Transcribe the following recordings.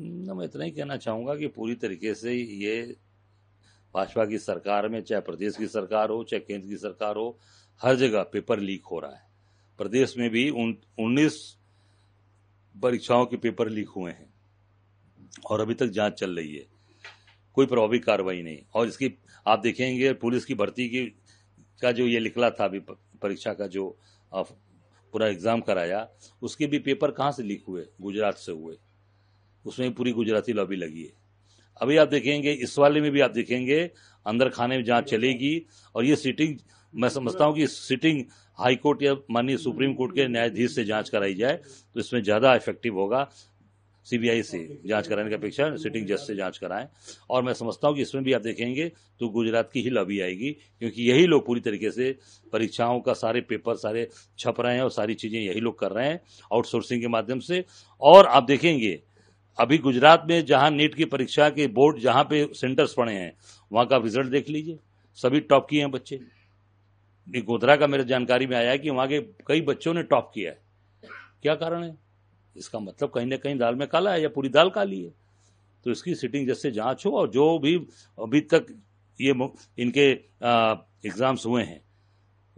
हम्म, ना मैं इतना ही कहना चाहूंगा कि पूरी तरीके से ये भाजपा की सरकार में चाहे प्रदेश की सरकार हो चाहे केंद्र की सरकार हो हर जगह पेपर लीक हो रहा है प्रदेश में भी उन उन्नीस परीक्षाओं के पेपर लीक हुए हैं और अभी तक जांच चल रही है कोई प्रभावी कार्रवाई नहीं और इसकी आप देखेंगे पुलिस की भर्ती की का जो ये निकला था अभी परीक्षा का जो पूरा एग्ज़ाम कराया उसके भी पेपर कहाँ से लीक हुए गुजरात से हुए उसमें पूरी गुजराती लॉबी लगी है अभी आप देखेंगे इस वाले में भी आप देखेंगे अंदर खाने में जहाँ चलेगी और ये सीटिंग मैं समझता हूँ कि सिटिंग कोर्ट या माननीय सुप्रीम कोर्ट के न्यायाधीश से जांच कराई जाए तो इसमें ज़्यादा इफेक्टिव होगा सीबीआई से जांच कराने की अपेक्षा सिटिंग जज से जांच कराएं और मैं समझता हूं कि इसमें भी आप देखेंगे तो गुजरात की ही लॉबी आएगी क्योंकि यही लोग पूरी तरीके से परीक्षाओं का सारे पेपर सारे छप रहे हैं और सारी चीज़ें यही लोग कर रहे हैं आउटसोर्सिंग के माध्यम से और आप देखेंगे अभी गुजरात में जहां नीट की परीक्षा के बोर्ड जहां पे सेंटर्स पड़े हैं वहां का रिजल्ट देख लीजिए सभी टॉप किए हैं बच्चे गोधरा का मेरे जानकारी में आया है कि वहां के कई बच्चों ने टॉप किया है क्या कारण है इसका मतलब कहीं ना कहीं दाल में काला है या पूरी दाल काली है तो इसकी सिटिंग जैसे जांच हो और जो भी अभी तक ये इनके एग्जाम्स हुए हैं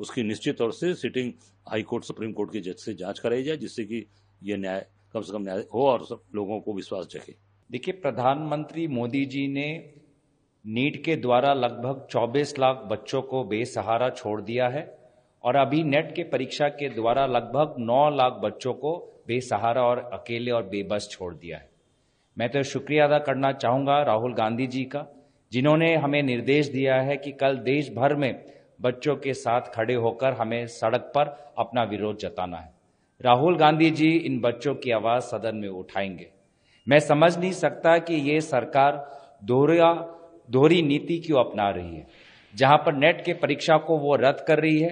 उसकी निश्चित तौर से sitting high court supreme court के जज से जांच कराई जाए जिससे कि यह न्याय कम से कम न्याय हो और सब लोगों को विश्वास जगे देखिए प्रधानमंत्री मोदी जी ने नीट के द्वारा लगभग 24 लाख बच्चों को बेसहारा छोड़ दिया है और अभी नेट के परीक्षा के द्वारा लगभग 9 लाख बच्चों को बेसहारा और अकेले और बेबस छोड़ दिया है मैं तो शुक्रिया अदा करना चाहूंगा राहुल गांधी जी का जिन्होंने हमें निर्देश दिया है कि कल देश भर में बच्चों के साथ खड़े होकर हमें सड़क पर अपना विरोध जताना है राहुल गांधी जी इन बच्चों की आवाज सदन में उठाएंगे मैं समझ नहीं सकता कि ये सरकार दोहरा दोहरी नीति क्यों अपना रही है जहां पर नेट के परीक्षा को वो रद्द कर रही है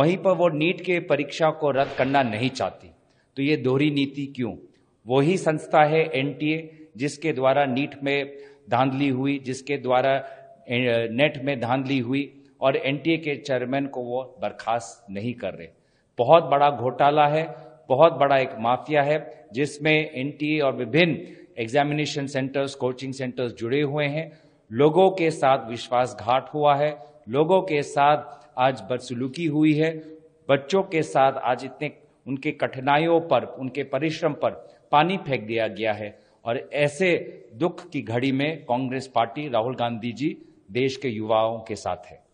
वहीं पर वो नीट के परीक्षा को रद्द करना नहीं चाहती तो ये दोहरी नीति क्यों वही संस्था है एनटीए जिसके द्वारा नीट में धांधली हुई जिसके द्वारा नेट में धांधली हुई और एनटीए के चेयरमैन को वो बर्खास्त नहीं कर रहे बहुत बड़ा घोटाला है बहुत बड़ा एक माफिया है जिसमें एनटीए और विभिन्न एग्जामिनेशन सेंटर्स कोचिंग सेंटर्स जुड़े हुए हैं लोगों के साथ विश्वासघात हुआ है लोगों के साथ आज बदसलूकी हुई है बच्चों के साथ आज इतने उनके कठिनाइयों पर उनके परिश्रम पर पानी फेंक दिया गया है और ऐसे दुख की घड़ी में कांग्रेस पार्टी राहुल गांधी जी देश के युवाओं के साथ है